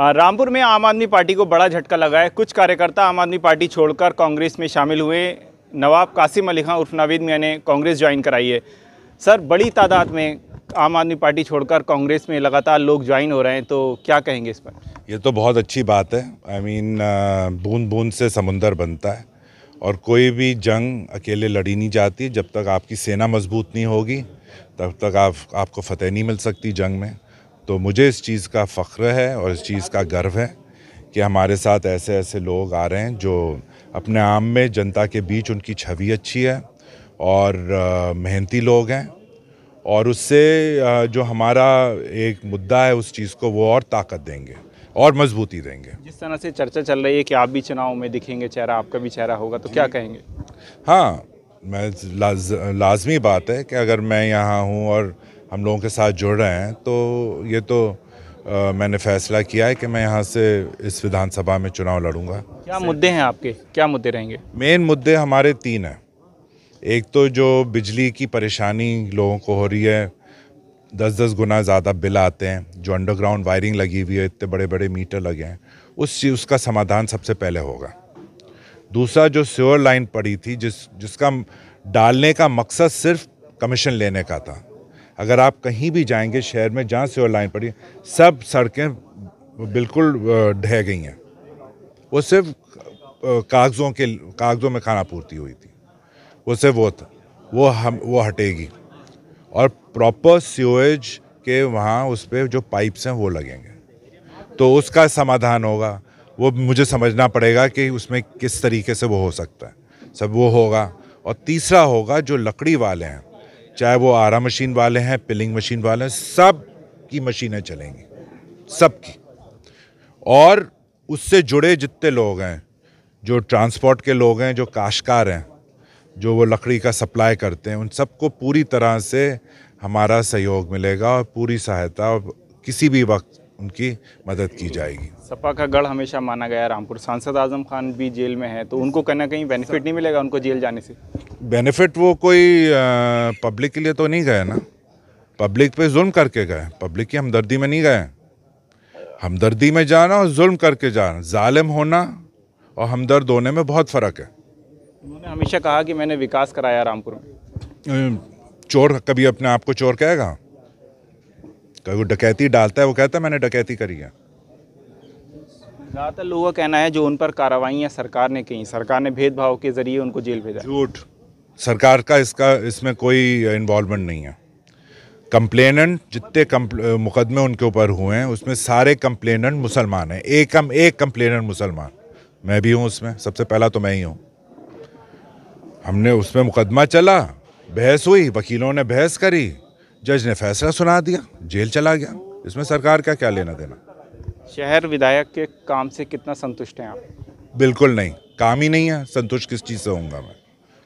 रामपुर में आम आदमी पार्टी को बड़ा झटका लगा है कुछ कार्यकर्ता आम आदमी पार्टी छोड़कर कांग्रेस में शामिल हुए नवाब कासिम अली खां उर्फ नावीद मियाँ ने कांग्रेस ज्वाइन कराई है सर बड़ी तादाद में आम आदमी पार्टी छोड़कर कांग्रेस में लगातार लोग ज्वाइन हो रहे हैं तो क्या कहेंगे इस पर ये तो बहुत अच्छी बात है आई I मीन mean, बूंद बूंद से समुंदर बनता है और कोई भी जंग अकेले लड़ी नहीं जाती जब तक आपकी सेना मजबूत नहीं होगी तब तक आप आपको फतेह नहीं मिल सकती जंग में तो मुझे इस चीज़ का फ़ख्र है और इस चीज़ का गर्व है कि हमारे साथ ऐसे ऐसे लोग आ रहे हैं जो अपने आम में जनता के बीच उनकी छवि अच्छी है और मेहनती लोग हैं और उससे जो हमारा एक मुद्दा है उस चीज़ को वो और ताकत देंगे और मजबूती देंगे जिस तरह से चर्चा चल रही है कि आप भी चुनाव में दिखेंगे चेहरा आपका भी चेहरा होगा तो क्या कहेंगे हाँ मैं लाज, लाजमी बात है कि अगर मैं यहाँ हूँ और हम लोगों के साथ जुड़ रहे हैं तो ये तो आ, मैंने फैसला किया है कि मैं यहाँ से इस विधानसभा में चुनाव लड़ूंगा क्या मुद्दे हैं आपके क्या मुद्दे रहेंगे मेन मुद्दे हमारे तीन हैं एक तो जो बिजली की परेशानी लोगों को हो रही है दस दस गुना ज़्यादा बिल आते हैं जो अंडरग्राउंड वायरिंग लगी हुई है इतने बड़े बड़े मीटर लगे हैं उस चीज़ उसका समाधान सबसे पहले होगा दूसरा जो सीवर लाइन पड़ी थी जिस जिसका डालने का मकसद सिर्फ कमीशन लेने का था अगर आप कहीं भी जाएंगे शहर में जहाँ से लाइन पड़ी सब सड़कें बिल्कुल ढह गई हैं वो सिर्फ कागज़ों के कागज़ों में खाना पूर्ति हुई थी वो सिर्फ वो था वो हम वो हटेगी और प्रॉपर सीवेज के वहाँ उस पर जो पाइप्स हैं वो लगेंगे तो उसका समाधान होगा वो मुझे समझना पड़ेगा कि उसमें किस तरीके से वो हो सकता है सब वो होगा और तीसरा होगा जो लकड़ी वाले हैं चाहे वो आरा मशीन वाले हैं पिलिंग मशीन वाले हैं सब की मशीनें चलेंगी सब की और उससे जुड़े जितने लोग हैं जो ट्रांसपोर्ट के लोग हैं जो काशकार हैं जो वो लकड़ी का सप्लाई करते हैं उन सबको पूरी तरह से हमारा सहयोग मिलेगा और पूरी सहायता किसी भी वक्त उनकी मदद की जाएगी सपा का गढ़ हमेशा माना गया रामपुर सांसद आजम खान भी जेल में है तो उनको कहीं ना कहीं बेनिफिट नहीं मिलेगा उनको जेल जाने से बेनिफिट वो कोई पब्लिक के लिए तो नहीं गए ना पब्लिक पे जुल्म करके गए पब्लिक की हमदर्दी में नहीं गए हमदर्दी में जाना और जुल्म करके जाना जालिम होना और हमदर्द होने में बहुत फ़र्क है उन्होंने हमेशा कहा कि मैंने विकास कराया रामपुर में चोर कभी अपने आप को चोर कहेगा कभी वो डकैती डालता है वो कहता है मैंने डकैती करी है ज़्यादातर लोगों का कहना है जो उन पर कार्रवाइयाँ सरकार ने की सरकार ने भेदभाव के जरिए उनको जेल भेजा झूठ सरकार का इसका इसमें कोई इन्वॉल्वमेंट नहीं है कंप्लेनेंट जितने मुकदमे उनके ऊपर हुए हैं उसमें सारे कंप्लेनेंट मुसलमान हैं एक कम एक कंप्लेनेंट मुसलमान मैं भी हूँ उसमें सबसे पहला तो मैं ही हूँ हमने उसमें मुकदमा चला बहस हुई वकीलों ने बहस करी जज ने फैसला सुना दिया जेल चला गया इसमें सरकार का क्या लेना देना शहर विधायक के काम से कितना संतुष्ट हैं आप बिल्कुल नहीं काम ही नहीं है संतुष्ट किस चीज़ से होऊंगा मैं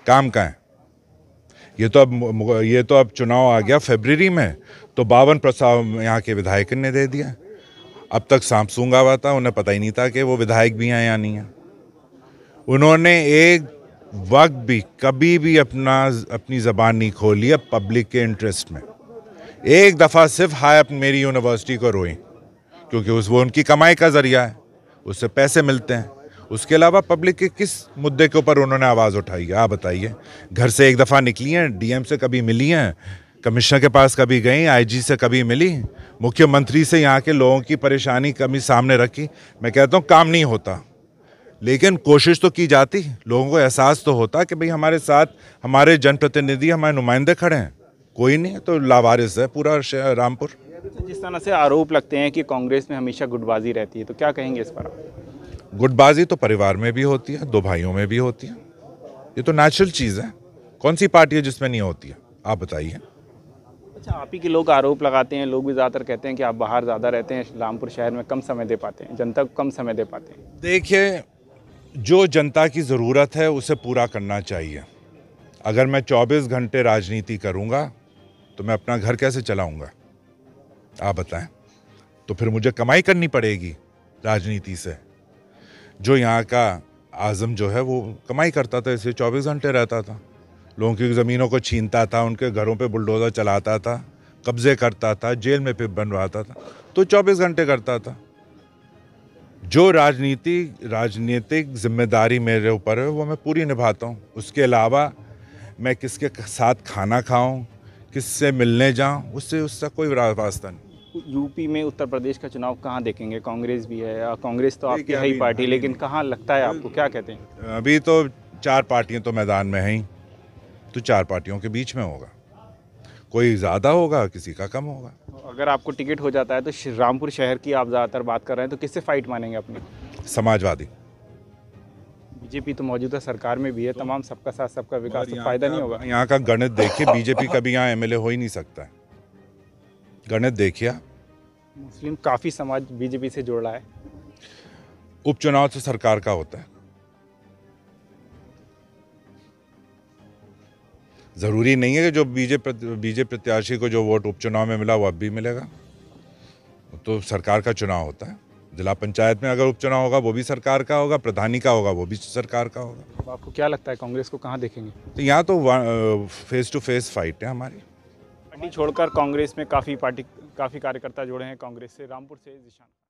काम का है ये तो अब ये तो अब चुनाव आ गया फेबररी में तो बावन प्रस्ताव यहाँ के विधायक ने दे दिया अब तक सांप सूंगा हुआ था उन्हें पता ही नहीं था कि वो विधायक भी हैं या नहीं हैं उन्होंने एक वक्त भी कभी भी अपना अपनी ज़बान नहीं खोली पब्लिक के इंटरेस्ट में एक दफ़ा सिर्फ हाय अप मेरी यूनिवर्सिटी को रोई क्योंकि उस वो उनकी कमाई का ज़रिया है उससे पैसे मिलते हैं उसके अलावा पब्लिक के किस मुद्दे के ऊपर उन्होंने आवाज़ उठाई है आप बताइए घर से एक दफ़ा निकली हैं डीएम से कभी मिली हैं कमिश्नर के पास कभी गई आईजी से कभी मिली मुख्यमंत्री से यहाँ के लोगों की परेशानी कभी सामने रखी मैं कहता हूँ काम नहीं होता लेकिन कोशिश तो की जाती लोगों को एहसास तो होता कि भाई हमारे साथ हमारे जनप्रतिनिधि हमारे नुमाइंदे खड़े हैं कोई नहीं तो लावारिस है पूरा रामपुर तो जिस तरह से आरोप लगते हैं कि कांग्रेस में हमेशा गुटबाजी रहती है तो क्या कहेंगे इस पर आप गुटबाजी तो परिवार में भी होती है दो भाइयों में भी होती है ये तो नेचुरल चीज़ है कौन सी पार्टी है जिसमें नहीं होती है आप बताइए अच्छा आप ही के लोग आरोप लगाते हैं लोग भी ज़्यादातर कहते हैं कि आप बाहर ज़्यादा रहते हैं रामपुर शहर में कम समय दे पाते हैं जनता को कम समय दे पाते हैं देखिए जो जनता की ज़रूरत है उसे पूरा करना चाहिए अगर मैं 24 घंटे राजनीति करूंगा तो मैं अपना घर कैसे चलाऊँगा आप बताएं तो फिर मुझे कमाई करनी पड़ेगी राजनीति से जो यहाँ का आज़म जो है वो कमाई करता था इसलिए चौबीस घंटे रहता था लोगों की ज़मीनों को छीनता था उनके घरों पे बुलडोज़र चलाता था कब्ज़े करता था जेल में फिर बनवाता था तो चौबीस घंटे करता था जो राजनीति राजनीतिक जिम्मेदारी मेरे ऊपर है वो मैं पूरी निभाता हूँ उसके अलावा मैं किसके साथ खाना खाऊँ किससे मिलने जाऊँ उससे उसका कोई वास्ता नहीं यूपी में उत्तर प्रदेश का चुनाव कहाँ देखेंगे कांग्रेस भी है कांग्रेस तो आपकी है ही पार्टी लेकिन कहाँ लगता है आपको क्या कहते हैं अभी तो चार पार्टियाँ तो मैदान में हैं तो चार पार्टियों के बीच में होगा कोई ज़्यादा होगा किसी का कम होगा अगर आपको टिकट हो जाता है तो श्री रामपुर शहर की आप ज़्यादातर बात कर रहे हैं तो किससे फाइट मानेंगे अपनी समाजवादी बीजेपी तो मौजूदा सरकार में भी है तो तमाम सबका साथ सबका विकास तो फायदा नहीं होगा यहाँ का गणित देखिए बीजेपी कभी यहाँ एमएलए हो ही नहीं सकता है गणित देखिए मुस्लिम काफ़ी समाज बीजेपी से जुड़ रहा है उपचुनाव तो सरकार का होता है ज़रूरी नहीं है कि जो बीजेपी बीजे प्रत्याशी को जो वोट उपचुनाव में मिला वो अब भी मिलेगा तो सरकार का चुनाव होता है जिला पंचायत में अगर उपचुनाव होगा वो भी सरकार का होगा प्रधानी का होगा वो भी सरकार का होगा तो आपको क्या लगता है कांग्रेस को कहाँ देखेंगे तो यहाँ तो फेस टू फेस फाइट है हमारी पार्टी छोड़कर कांग्रेस में काफ़ी पार्टी काफ़ी कार्यकर्ता जुड़े हैं कांग्रेस से रामपुर से जिशान